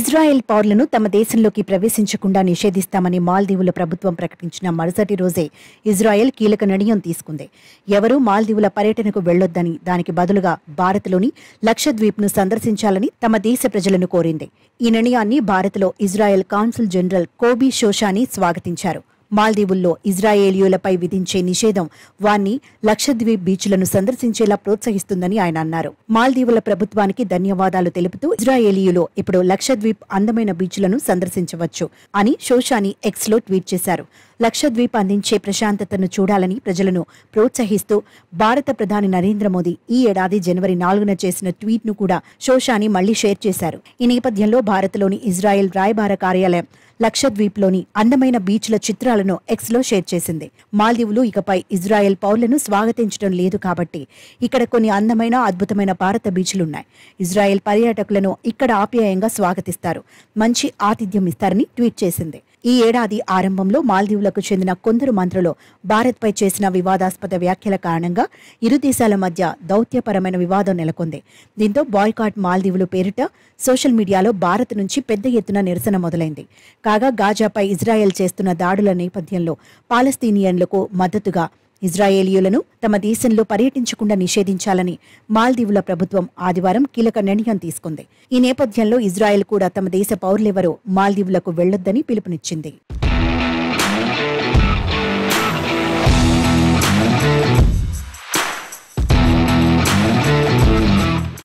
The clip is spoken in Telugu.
ఇజ్రాయెల్ పౌరులను తమ దేశంలోకి ప్రవేశించకుండా నిషేధిస్తామని మాల్దీవుల ప్రభుత్వం ప్రకటించిన మరుసటి రోజే ఇజ్రాయెల్ కీలక నిర్ణయం తీసుకుంది ఎవరూ మాల్దీవుల పర్యటనకు వెళ్లొద్దని దానికి బదులుగా భారత్లోని లక్షద్వీప్ను సందర్శించాలని తమ దేశ ప్రజలను కోరింది ఈ నిర్ణయాన్ని భారత్లో Israel consul general Kobi Shoshani స్వాగతించారు మాల్దీవుల్లో ఇజ్రాయేలీయులపై విధించే నిషేధం వాన్ని లక్షద్వీప్ బీచ్లను సందర్శించేలా ప్రోత్సహిస్తుందని ఆయన అన్నారు మాల్దీవుల ప్రభుత్వానికి ధన్యవాదాలు తెలుపుతూ ఇజ్రాయేలీయులు ఇప్పుడు లక్షద్వీప్ అందమైన బీచ్లను సందర్శించవచ్చు అని షోషాని ఎక్స్లో ట్వీట్ చేశారు లక్షద్వీప్ అందించే ప్రశాంతతను చూడాలని ప్రజలను ప్రోత్సహిస్తూ భారత ప్రధాని నరేంద్ర మోదీ ఈ ఏడాది జనవరి నాలుగున చేసిన ట్వీట్ను కూడా షోషాని మళ్లీ షేర్ చేశారు ఈ నేపథ్యంలో భారత్లోని ఇజ్రాయెల్ రాయబార కార్యాలయం లక్షద్వీప్లోని అందమైన బీచ్ల చిత్రాలను ఎక్స్లో షేర్ చేసింది మాల్దీవులు ఇకపై ఇజ్రాయెల్ పౌరులను స్వాగతించడం లేదు కాబట్టి ఇక్కడ కొన్ని అందమైన అద్భుతమైన భారత బీచ్లున్నాయి ఇజ్రాయెల్ పర్యాటకులను ఇక్కడ ఆప్యాయంగా స్వాగతిస్తారు మంచి ఆతిథ్యం ఇస్తారని ట్వీట్ చేసింది ఈ ఏడాది ఆరంభంలో మాల్దీవులకు చెందిన కొందరు మంత్రులు భారత్పై చేసిన వివాదాస్పద వ్యాఖ్యల కారణంగా ఇరు దేశాల మధ్య దౌత్యపరమైన వివాదం నెలకొంది దీంతో బాయ్కాట్ మాల్దీవులు పేరిట సోషల్ మీడియాలో భారత్ నుంచి పెద్ద ఎత్తున నిరసన మొదలైంది కాగా గాజాపై ఇజ్రాయెల్ చేస్తున్న దాడుల నేపథ్యంలో పాలస్తీనియన్లకు మద్దతుగా ఇజ్రాయేలీయులను తమ దేశంలో పర్యటించకుండా నిషేధించాలని మాల్దీవుల ప్రభుత్వం ఆదివారం కీలక నిర్ణయం తీసుకుంది ఈ నేపథ్యంలో ఇజ్రాయెల్ కూడా తమ దేశ పౌరులెవరో మాల్దీవులకు వెళ్లొద్దని పిలుపునిచ్చింది